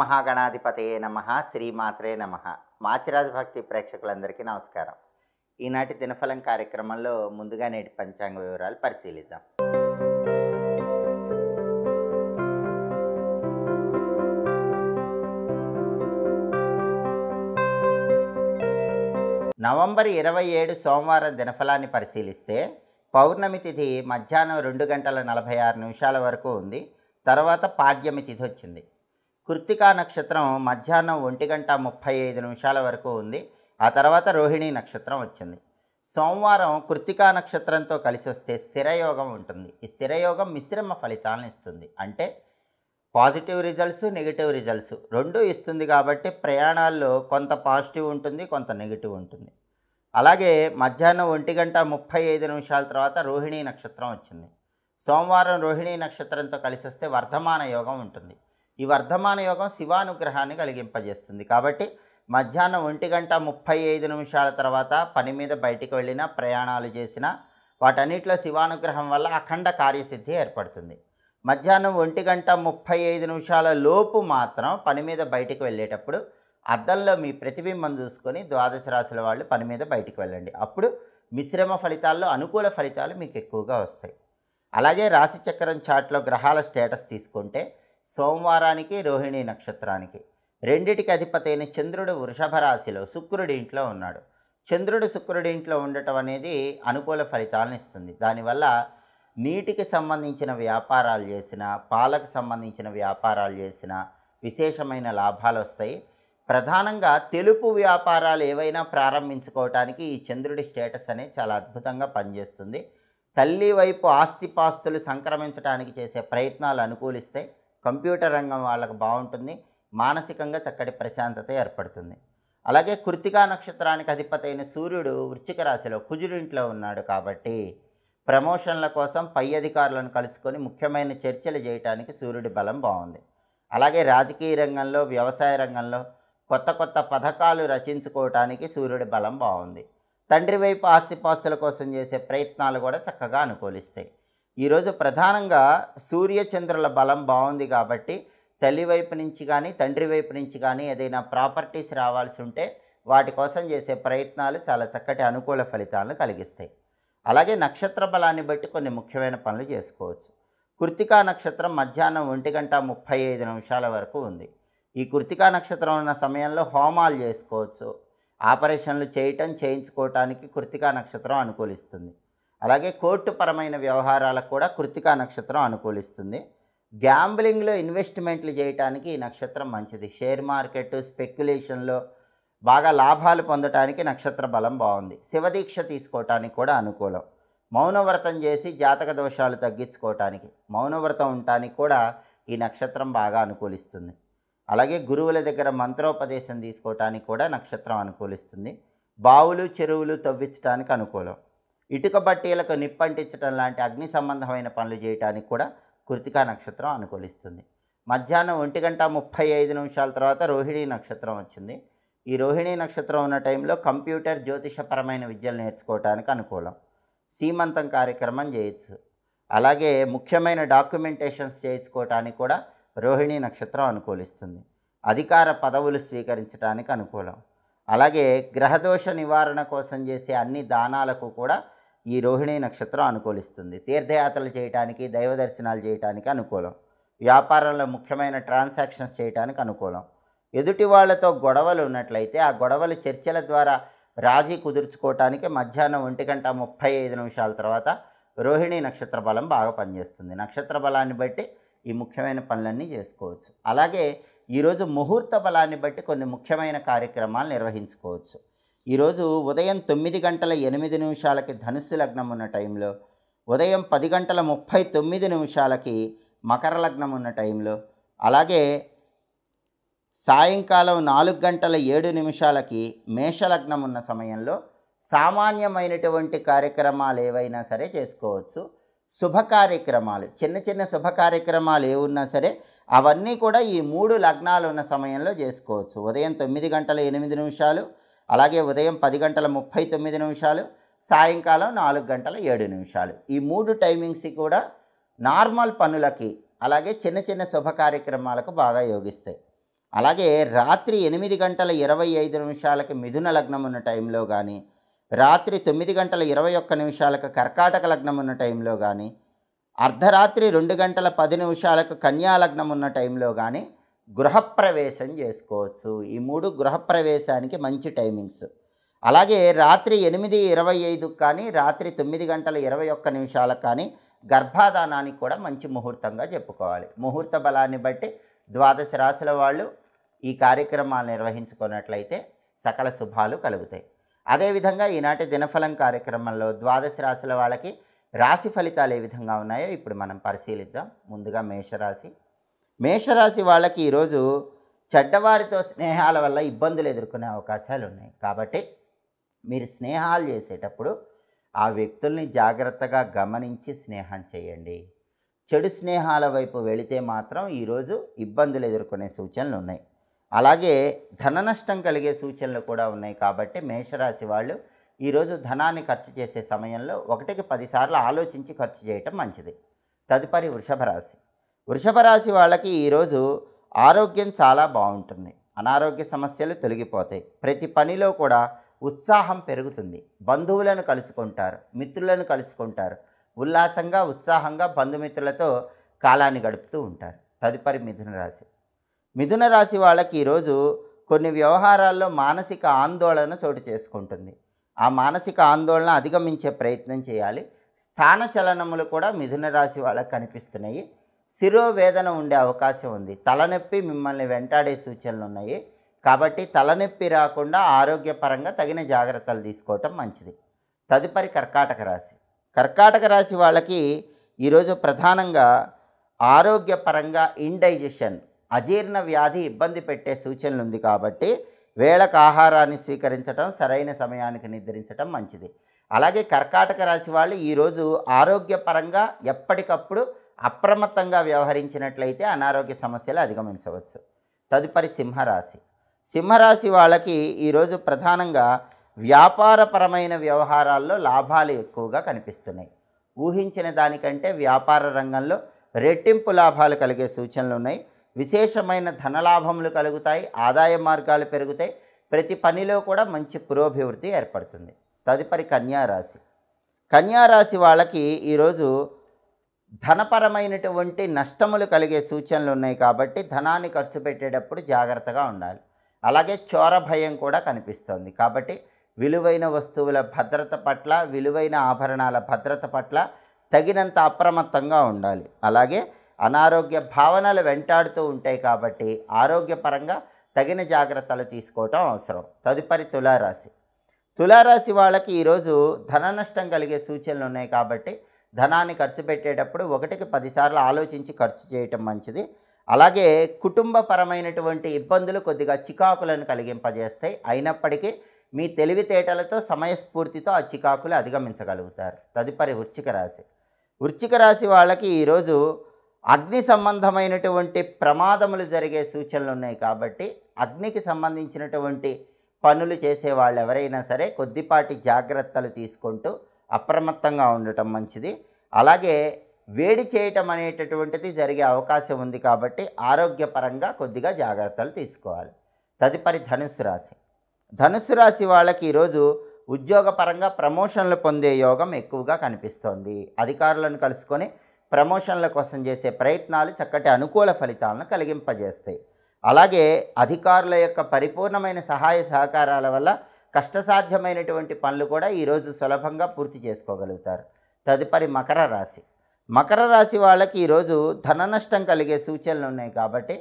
మహాగణాధిపతయే నమ శ్రీమాత్రే నమ మాచిరాజ భక్తి ప్రేక్షకులందరికీ నమస్కారం ఈనాటి దినఫలం కార్యక్రమంలో ముందుగా నేటి పంచాంగ వివరాలు పరిశీలిద్దాం నవంబర్ ఇరవై ఏడు సోమవారం దినఫలాన్ని పరిశీలిస్తే పౌర్ణమి తిథి మధ్యాహ్నం రెండు గంటల నలభై ఆరు నిమిషాల వరకు ఉంది తర్వాత పాడ్యమి తిథి వచ్చింది కృత్తికా నక్షత్రం మధ్యాహ్నం ఒంటి గంట ముప్పై ఐదు నిమిషాల వరకు ఉంది ఆ తర్వాత రోహిణి నక్షత్రం వచ్చింది సోమవారం కృత్తికా నక్షత్రంతో కలిసి వస్తే స్థిరయోగం ఉంటుంది ఈ స్థిరయోగం మిశ్రమ ఫలితాలను ఇస్తుంది అంటే పాజిటివ్ రిజల్ట్స్ నెగిటివ్ రిజల్ట్స్ రెండూ ఇస్తుంది కాబట్టి ప్రయాణాల్లో కొంత పాజిటివ్ ఉంటుంది కొంత నెగిటివ్ ఉంటుంది అలాగే మధ్యాహ్నం ఒంటి గంట ముప్పై ఐదు నిమిషాల తర్వాత రోహిణీ నక్షత్రం వచ్చింది సోమవారం రోహిణీ నక్షత్రంతో కలిసి వస్తే వర్ధమాన యోగం ఉంటుంది ఈ వర్ధమాన యోగం శివానుగ్రహాన్ని కలిగింపజేస్తుంది కాబట్టి మధ్యాహ్నం ఒంటి గంట ముప్పై ఐదు నిమిషాల తర్వాత పని మీద బయటికి వెళ్ళిన ప్రయాణాలు చేసిన వాటన్నిటిలో శివానుగ్రహం వల్ల అఖండ కార్యసిద్ధి ఏర్పడుతుంది మధ్యాహ్నం ఒంటి గంట ముప్పై ఐదు నిమిషాల లోపు మాత్రం పని మీద బయటికి వెళ్ళేటప్పుడు అద్దంలో మీ ప్రతిబింబం చూసుకొని ద్వాదశ రాశుల వాళ్ళు పని మీద బయటికి వెళ్ళండి అప్పుడు మిశ్రమ ఫలితాల్లో అనుకూల ఫలితాలు మీకు ఎక్కువగా వస్తాయి అలాగే రాశి చక్రం చాట్లో గ్రహాల స్టేటస్ తీసుకుంటే సోమవారానికి రోహిణి నక్షత్రానికి రెండిటికి అధిపతి అయిన చంద్రుడు వృషభ రాశిలో శుక్రుడి ఇంట్లో ఉన్నాడు చంద్రుడు శుక్రుడి ఇంట్లో ఉండటం అనేది అనుకూల ఫలితాలను ఇస్తుంది దానివల్ల నీటికి సంబంధించిన వ్యాపారాలు చేసిన పాలకు సంబంధించిన వ్యాపారాలు చేసిన విశేషమైన లాభాలు వస్తాయి ప్రధానంగా తెలుపు వ్యాపారాలు ఏవైనా ప్రారంభించుకోవటానికి ఈ చంద్రుడి స్టేటస్ అనేది చాలా అద్భుతంగా పనిచేస్తుంది తల్లి వైపు ఆస్తిపాస్తులు సంక్రమించడానికి చేసే ప్రయత్నాలు అనుకూలిస్తాయి కంప్యూటర్ రంగం వాళ్ళకు బాగుంటుంది మానసికంగా చక్కటి ప్రశాంతత ఏర్పడుతుంది అలాగే కృతికా నక్షత్రానికి అధిపతి అయిన సూర్యుడు వృశ్చిక రాశిలో కుజుడింట్లో ఉన్నాడు కాబట్టి ప్రమోషన్ల కోసం పై అధికారులను కలుసుకొని ముఖ్యమైన చర్చలు చేయడానికి సూర్యుడి బలం బాగుంది అలాగే రాజకీయ రంగంలో వ్యవసాయ రంగంలో కొత్త కొత్త పథకాలు రచించుకోవటానికి సూర్యుడి బలం బాగుంది తండ్రి వైపు ఆస్తిపాస్తుల కోసం చేసే ప్రయత్నాలు కూడా చక్కగా అనుకూలిస్తాయి ఈరోజు ప్రధానంగా సూర్య చంద్రుల బలం బాగుంది కాబట్టి తల్లి వైపు నుంచి కానీ తండ్రి వైపు నుంచి కానీ ఏదైనా ప్రాపర్టీస్ రావాల్సి ఉంటే వాటి కోసం చేసే ప్రయత్నాలు చాలా చక్కటి అనుకూల ఫలితాలను కలిగిస్తాయి అలాగే నక్షత్ర బలాన్ని బట్టి కొన్ని ముఖ్యమైన పనులు చేసుకోవచ్చు కృతికా నక్షత్రం మధ్యాహ్నం ఒంటి గంట ముప్పై ఐదు నిమిషాల వరకు ఉంది ఈ కృతికా నక్షత్రం ఉన్న సమయంలో హోమాలు చేసుకోవచ్చు ఆపరేషన్లు చేయటం చేయించుకోవటానికి కృతికా నక్షత్రం అనుకూలిస్తుంది అలాగే కోర్టుపరమైన వ్యవహారాలకు కూడా కృతికా నక్షత్రం అనుకూలిస్తుంది గ్యాంబ్లింగ్లో ఇన్వెస్ట్మెంట్లు చేయటానికి ఈ నక్షత్రం మంచిది షేర్ మార్కెట్ స్పెక్యులేషన్లో బాగా లాభాలు పొందటానికి నక్షత్ర బలం బాగుంది శివదీక్ష తీసుకోవటానికి కూడా అనుకూలం మౌనవ్రతం చేసి జాతక దోషాలు తగ్గించుకోవటానికి మౌనవ్రతం ఉండటానికి కూడా ఈ నక్షత్రం బాగా అనుకూలిస్తుంది అలాగే గురువుల దగ్గర మంత్రోపదేశం తీసుకోవటానికి కూడా నక్షత్రం అనుకూలిస్తుంది బావులు చెరువులు తవ్వించడానికి అనుకూలం ఇటుక బట్టీలకు నిప్పంటించడం లాంటి అగ్ని సంబంధమైన పనులు చేయటానికి కూడా కృతికా నక్షత్రం అనుకూలిస్తుంది మధ్యాహ్నం ఒంటి గంట ముప్పై ఐదు నిమిషాల తర్వాత రోహిణీ నక్షత్రం వచ్చింది ఈ రోహిణీ నక్షత్రం ఉన్న టైంలో కంప్యూటర్ జ్యోతిషపరమైన విద్యలు నేర్చుకోవటానికి అనుకూలం సీమంతం కార్యక్రమం చేయొచ్చు అలాగే ముఖ్యమైన డాక్యుమెంటేషన్స్ చేయించుకోవటానికి కూడా రోహిణీ నక్షత్రం అనుకూలిస్తుంది అధికార పదవులు స్వీకరించడానికి అనుకూలం అలాగే గ్రహదోష నివారణ కోసం చేసే అన్ని దానాలకు కూడా ఈ రోహిణి నక్షత్రం అనుకూలిస్తుంది తీర్థయాత్రలు చేయటానికి దైవ దర్శనాలు చేయటానికి అనుకూలం వ్యాపారంలో ముఖ్యమైన ట్రాన్సాక్షన్స్ చేయటానికి అనుకూలం ఎదుటి వాళ్లతో గొడవలు ఉన్నట్లయితే ఆ గొడవలు చర్చల ద్వారా రాజీ కుదుర్చుకోవటానికి మధ్యాహ్నం ఒంటి గంట ముప్పై ఐదు నిమిషాల తర్వాత రోహిణి నక్షత్ర బలం బాగా పనిచేస్తుంది నక్షత్ర బలాన్ని బట్టి ఈ ముఖ్యమైన పనులన్నీ చేసుకోవచ్చు అలాగే ఈరోజు ముహూర్త బలాన్ని బట్టి కొన్ని ముఖ్యమైన కార్యక్రమాలు నిర్వహించుకోవచ్చు ఈరోజు ఉదయం తొమ్మిది గంటల ఎనిమిది నిమిషాలకి ధనుస్సు లగ్నం ఉన్న టైంలో ఉదయం పది గంటల ముప్పై తొమ్మిది నిమిషాలకి మకర లగ్నం ఉన్న టైంలో అలాగే సాయంకాలం నాలుగు గంటల ఏడు నిమిషాలకి మేషలగ్నం ఉన్న సమయంలో సామాన్యమైనటువంటి కార్యక్రమాలు ఏవైనా సరే చేసుకోవచ్చు శుభ కార్యక్రమాలు చిన్న చిన్న శుభ కార్యక్రమాలు ఏవున్నా సరే అవన్నీ కూడా ఈ మూడు లగ్నాలు ఉన్న సమయంలో చేసుకోవచ్చు ఉదయం తొమ్మిది గంటల ఎనిమిది నిమిషాలు అలాగే ఉదయం పది గంటల ముప్పై తొమ్మిది నిమిషాలు సాయంకాలం నాలుగు గంటల ఏడు నిమిషాలు ఈ మూడు టైమింగ్స్ కూడా నార్మల్ పనులకి అలాగే చిన్న చిన్న శుభ కార్యక్రమాలకు బాగా యోగిస్తాయి అలాగే రాత్రి ఎనిమిది గంటల ఇరవై ఐదు నిమిషాలకి మిథున లగ్నం ఉన్న టైంలో కానీ రాత్రి తొమ్మిది గంటల ఇరవై ఒక్క నిమిషాలకు కర్కాటక లగ్నం ఉన్న టైంలో కానీ అర్ధరాత్రి రెండు గంటల పది నిమిషాలకు కన్యాలగ్నం ఉన్న టైంలో కానీ గృహప్రవేశం చేసుకోవచ్చు ఈ మూడు గృహప్రవేశానికి మంచి టైమింగ్స్ అలాగే రాత్రి ఎనిమిది ఇరవై ఐదు కానీ రాత్రి తొమ్మిది గంటల ఇరవై ఒక్క నిమిషాలకు కానీ గర్భాధానానికి కూడా మంచి ముహూర్తంగా చెప్పుకోవాలి ముహూర్త బలాన్ని బట్టి ద్వాదశ రాశుల వాళ్ళు ఈ కార్యక్రమాలు నిర్వహించుకున్నట్లయితే సకల శుభాలు కలుగుతాయి అదేవిధంగా ఈనాటి దినఫలం కార్యక్రమంలో ద్వాదశ రాశుల వాళ్ళకి రాశి ఫలితాలు ఏ విధంగా ఉన్నాయో ఇప్పుడు మనం పరిశీలిద్దాం ముందుగా మేషరాశి మేషరాశి వాళ్ళకి ఈరోజు చెడ్డవారితో స్నేహాల వల్ల ఇబ్బందులు ఎదుర్కొనే అవకాశాలు ఉన్నాయి కాబట్టి మీరు స్నేహాలు చేసేటప్పుడు ఆ వ్యక్తుల్ని జాగ్రత్తగా గమనించి స్నేహం చేయండి చెడు స్నేహాల వైపు వెళితే మాత్రం ఈరోజు ఇబ్బందులు ఎదుర్కొనే సూచనలు ఉన్నాయి అలాగే ధన నష్టం కలిగే సూచనలు కూడా ఉన్నాయి కాబట్టి మేషరాశి వాళ్ళు ఈరోజు ధనాన్ని ఖర్చు చేసే సమయంలో ఒకటికి పదిసార్లు ఆలోచించి ఖర్చు చేయటం మంచిది తదుపరి వృషభ రాశి వృషభ రాశి వాళ్ళకి ఈరోజు ఆరోగ్యం చాలా బాగుంటుంది అనారోగ్య సమస్యలు తొలగిపోతాయి ప్రతి పనిలో కూడా ఉత్సాహం పెరుగుతుంది బంధువులను కలుసుకుంటారు మిత్రులను కలుసుకుంటారు ఉల్లాసంగా ఉత్సాహంగా బంధుమిత్రులతో కాలాన్ని గడుపుతూ ఉంటారు తదుపరి మిథున రాశి మిథున రాశి వాళ్ళకి ఈరోజు కొన్ని వ్యవహారాల్లో మానసిక ఆందోళన చోటు చేసుకుంటుంది ఆ మానసిక ఆందోళన అధిగమించే ప్రయత్నం చేయాలి స్థాన చలనములు కూడా మిథున రాశి వాళ్ళకి కనిపిస్తున్నాయి శిరోవేదన ఉండే అవకాశం ఉంది తలనొప్పి మిమ్మల్ని వెంటాడే సూచనలు ఉన్నాయి కాబట్టి తలనొప్పి రాకుండా ఆరోగ్యపరంగా తగిన జాగ్రత్తలు తీసుకోవటం మంచిది తదుపరి కర్కాటక రాశి కర్కాటక రాశి వాళ్ళకి ఈరోజు ప్రధానంగా ఆరోగ్యపరంగా ఇండైజెషన్ అజీర్ణ వ్యాధి ఇబ్బంది పెట్టే సూచనలు ఉంది కాబట్టి వేళకు ఆహారాన్ని స్వీకరించడం సరైన సమయానికి నిద్రించడం మంచిది అలాగే కర్కాటక రాశి వాళ్ళు ఈరోజు ఆరోగ్యపరంగా ఎప్పటికప్పుడు అప్రమత్తంగా వ్యవహరించినట్లయితే అనారోగ్య సమస్యలు అధిగమించవచ్చు తదుపరి సింహరాశి సింహరాశి వాళ్ళకి ఈరోజు ప్రధానంగా వ్యాపారపరమైన వ్యవహారాల్లో లాభాలు ఎక్కువగా కనిపిస్తున్నాయి ఊహించిన దానికంటే వ్యాపార రంగంలో రెట్టింపు లాభాలు కలిగే సూచనలు ఉన్నాయి విశేషమైన ధనలాభములు కలుగుతాయి ఆదాయ మార్గాలు పెరుగుతాయి ప్రతి పనిలో కూడా మంచి పురోభివృద్ధి ఏర్పడుతుంది తదుపరి కన్యారాశి కన్యారాశి వాళ్ళకి ఈరోజు ధనపరమైనటువంటి నష్టములు కలిగే సూచనలు ఉన్నాయి కాబట్టి ధనాన్ని ఖర్చు పెట్టేటప్పుడు జాగ్రత్తగా ఉండాలి అలాగే చోర భయం కూడా కనిపిస్తుంది కాబట్టి విలువైన వస్తువుల భద్రత పట్ల విలువైన ఆభరణాల భద్రత పట్ల తగినంత అప్రమత్తంగా ఉండాలి అలాగే అనారోగ్య భావనలు వెంటాడుతూ ఉంటాయి కాబట్టి ఆరోగ్యపరంగా తగిన జాగ్రత్తలు తీసుకోవటం అవసరం తదుపరి తులారాశి తులారాశి వాళ్ళకి ఈరోజు ధన నష్టం కలిగే సూచనలు ఉన్నాయి కాబట్టి ధనాన్ని ఖర్చు పెట్టేటప్పుడు ఒకటికి పదిసార్లు ఆలోచించి ఖర్చు చేయటం మంచిది అలాగే కుటుంబపరమైనటువంటి ఇబ్బందులు కొద్దిగా చికాకులను కలిగింపజేస్తాయి అయినప్పటికీ మీ తెలివితేటలతో సమయస్ఫూర్తితో ఆ చికాకులు అధిగమించగలుగుతారు తదుపరి వృచ్చిక రాశి వృచ్చిక రాశి వాళ్ళకి ఈరోజు అగ్ని సంబంధమైనటువంటి ప్రమాదములు జరిగే సూచనలు ఉన్నాయి కాబట్టి అగ్నికి సంబంధించినటువంటి పనులు చేసే వాళ్ళు ఎవరైనా సరే కొద్దిపాటి జాగ్రత్తలు తీసుకుంటూ అప్రమత్తంగా ఉండటం మంచిది అలాగే వేడి చేయటం అనేటటువంటిది జరిగే అవకాశం ఉంది కాబట్టి ఆరోగ్యపరంగా కొద్దిగా జాగ్రత్తలు తీసుకోవాలి తదుపరి ధనుసు రాశి ధనుసు రాశి వాళ్ళకి ఈరోజు ఉద్యోగపరంగా ప్రమోషన్లు పొందే యోగం ఎక్కువగా కనిపిస్తోంది అధికారులను కలుసుకొని ప్రమోషన్ల కోసం చేసే ప్రయత్నాలు చక్కటి అనుకూల ఫలితాలను కలిగింపజేస్తాయి అలాగే అధికారుల యొక్క పరిపూర్ణమైన సహాయ సహకారాల వల్ల కష్టసాధ్యమైనటువంటి పనులు కూడా ఈరోజు సులభంగా పూర్తి చేసుకోగలుగుతారు తదుపరి మకర రాశి మకర రాశి వాళ్ళకి ఈరోజు ధన నష్టం కలిగే సూచనలు ఉన్నాయి కాబట్టి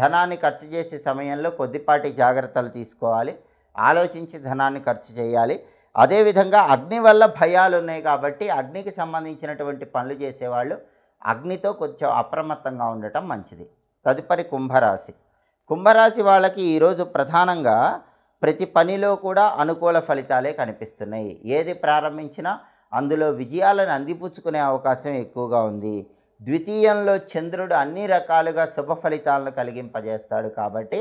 ధనాన్ని ఖర్చు చేసే సమయంలో కొద్దిపాటి జాగ్రత్తలు తీసుకోవాలి ఆలోచించి ధనాన్ని ఖర్చు చేయాలి అదేవిధంగా అగ్ని వల్ల భయాలు ఉన్నాయి కాబట్టి అగ్నికి సంబంధించినటువంటి పనులు చేసేవాళ్ళు అగ్నితో కొంచెం అప్రమత్తంగా ఉండటం మంచిది తదుపరి కుంభరాశి కుంభరాశి వాళ్ళకి ఈరోజు ప్రధానంగా ప్రతి పనిలో కూడా అనుకూల ఫలితాలే కనిపిస్తున్నాయి ఏది ప్రారంభించినా అందులో విజయాలను అందిపుచ్చుకునే అవకాశం ఎక్కువగా ఉంది ద్వితీయంలో చంద్రుడు అన్ని రకాలుగా శుభ ఫలితాలను కలిగింపజేస్తాడు కాబట్టి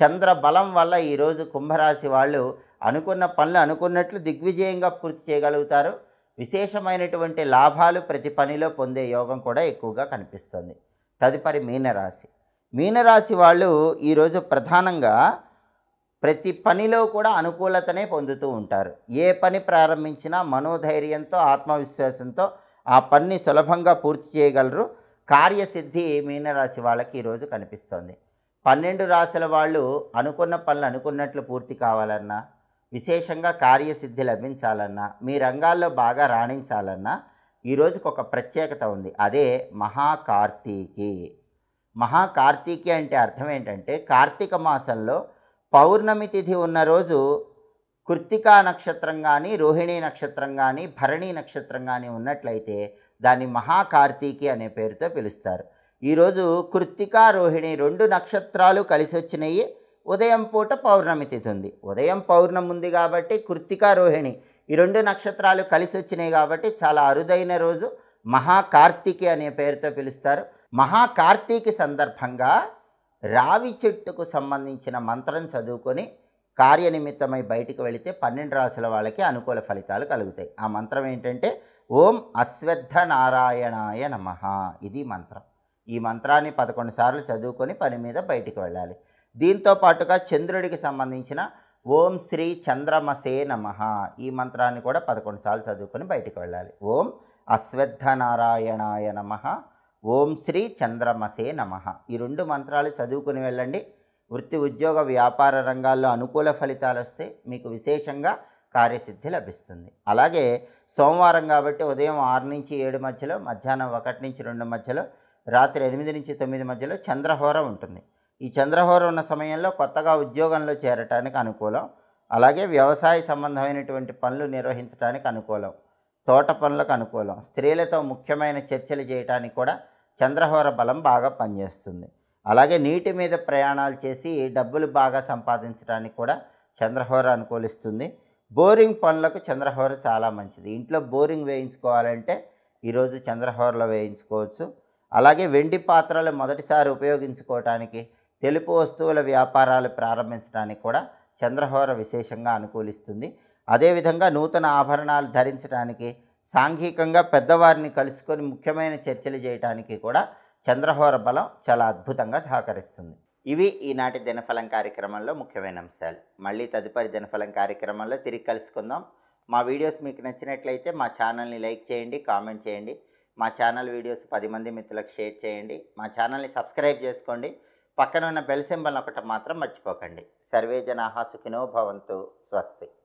చంద్ర బలం వల్ల ఈరోజు కుంభరాశి వాళ్ళు అనుకున్న పనులు అనుకున్నట్లు దిగ్విజయంగా పూర్తి చేయగలుగుతారు విశేషమైనటువంటి లాభాలు ప్రతి పనిలో పొందే యోగం కూడా ఎక్కువగా కనిపిస్తుంది తదుపరి మీనరాశి మీనరాశి వాళ్ళు ఈరోజు ప్రధానంగా ప్రతి పనిలో కూడా అనుకూలతనే పొందుతూ ఉంటారు ఏ పని ప్రారంభించినా మనోధైర్యంతో ఆత్మవిశ్వాసంతో ఆ పని సులభంగా పూర్తి చేయగలరు కార్యసిద్ధి మీనరాశి వాళ్ళకి ఈరోజు కనిపిస్తోంది పన్నెండు రాశుల వాళ్ళు అనుకున్న పనులు అనుకున్నట్లు పూర్తి కావాలన్నా విశేషంగా కార్యసిద్ధి లభించాలన్నా మీ రంగాల్లో బాగా రాణించాలన్నా ఈరోజుకు ఒక ప్రత్యేకత ఉంది అదే మహాకార్తీకి మహాకార్తీకి అంటే అర్థం ఏంటంటే కార్తీక మాసంలో పౌర్ణమి తిథి ఉన్న రోజు కృత్తికా నక్షత్రం కానీ రోహిణి నక్షత్రం కానీ భరణి నక్షత్రం కానీ ఉన్నట్లయితే దాన్ని మహాకార్తీకి అనే పేరుతో పిలుస్తారు ఈరోజు కృత్తికా రోహిణి రెండు నక్షత్రాలు కలిసి వచ్చినాయి ఉదయం పూట పౌర్ణమి తిథి ఉంది ఉదయం పౌర్ణమి ఉంది కాబట్టి కృత్తికా రోహిణి ఈ రెండు నక్షత్రాలు కలిసి వచ్చినాయి కాబట్టి చాలా అరుదైన రోజు మహాకార్తీకి అనే పేరుతో పిలుస్తారు మహాకార్తీకి సందర్భంగా రావి చెట్టుకు సంబంధించిన మంత్రం చదువుకొని కార్యనిమిత్తమై బయటికి వెళితే పన్నెండు రాసుల వాళ్ళకి అనుకూల ఫలితాలు కలుగుతాయి ఆ మంత్రం ఏంటంటే ఓం అశ్వద్ధ నారాయణాయ నమ ఇది మంత్రం ఈ మంత్రాన్ని పదకొండు సార్లు చదువుకొని పని మీద బయటికి వెళ్ళాలి దీంతో పాటుగా చంద్రుడికి సంబంధించిన ఓం శ్రీ చంద్రమసే నమ ఈ మంత్రాన్ని కూడా పదకొండు సార్లు చదువుకొని బయటికి వెళ్ళాలి ఓం అశ్వద్ధ నారాయణాయ నమ ఓం శ్రీ చంద్రమసే నమ ఈ రెండు మంత్రాలు చదువుకుని వెళ్ళండి వృత్తి ఉద్యోగ వ్యాపార రంగాల్లో అనుకూల ఫలితాలు వస్తే మీకు విశేషంగా కార్యసిద్ధి లభిస్తుంది అలాగే సోమవారం కాబట్టి ఉదయం ఆరు నుంచి ఏడు మధ్యలో మధ్యాహ్నం ఒకటి నుంచి రెండు మధ్యలో రాత్రి ఎనిమిది నుంచి తొమ్మిది మధ్యలో చంద్రహోర ఉంటుంది ఈ చంద్రహోర ఉన్న సమయంలో కొత్తగా ఉద్యోగంలో చేరటానికి అనుకూలం అలాగే వ్యవసాయ సంబంధమైనటువంటి పనులు నిర్వహించడానికి అనుకూలం తోట పనులకు అనుకూలం స్త్రీలతో ముఖ్యమైన చర్చలు చేయడానికి కూడా చంద్రహోర బలం బాగా పనిచేస్తుంది అలాగే నీటి మీద ప్రయాణాలు చేసి డబ్బులు బాగా సంపాదించడానికి కూడా చంద్రహోర అనుకూలిస్తుంది బోరింగ్ పనులకు చంద్రహోర చాలా మంచిది ఇంట్లో బోరింగ్ వేయించుకోవాలంటే ఈరోజు చంద్రహోరలో వేయించుకోవచ్చు అలాగే వెండి పాత్రలు మొదటిసారి ఉపయోగించుకోవటానికి తెలుపు వస్తువుల వ్యాపారాలు ప్రారంభించడానికి కూడా చంద్రహోర విశేషంగా అనుకూలిస్తుంది అదేవిధంగా నూతన ఆభరణాలు ధరించడానికి సాంఘికంగా పెద్దవారిని కలుసుకొని ముఖ్యమైన చర్చలు చేయడానికి కూడా చంద్రహోర బలం చాలా అద్భుతంగా సహకరిస్తుంది ఇవి ఈనాటి దినఫలం కార్యక్రమంలో ముఖ్యమైన అంశాలు మళ్ళీ తదుపరి దినఫలం కార్యక్రమంలో తిరిగి కలుసుకుందాం మా వీడియోస్ మీకు నచ్చినట్లయితే మా ఛానల్ని లైక్ చేయండి కామెంట్ చేయండి మా ఛానల్ వీడియోస్ పది మంది మిత్రులకు షేర్ చేయండి మా ఛానల్ని సబ్స్క్రైబ్ చేసుకోండి పక్కన ఉన్న బెల్ సింబల్ ఒకటి మాత్రం మర్చిపోకండి సర్వే జనాహా సుఖినో భవంతు స్వస్తి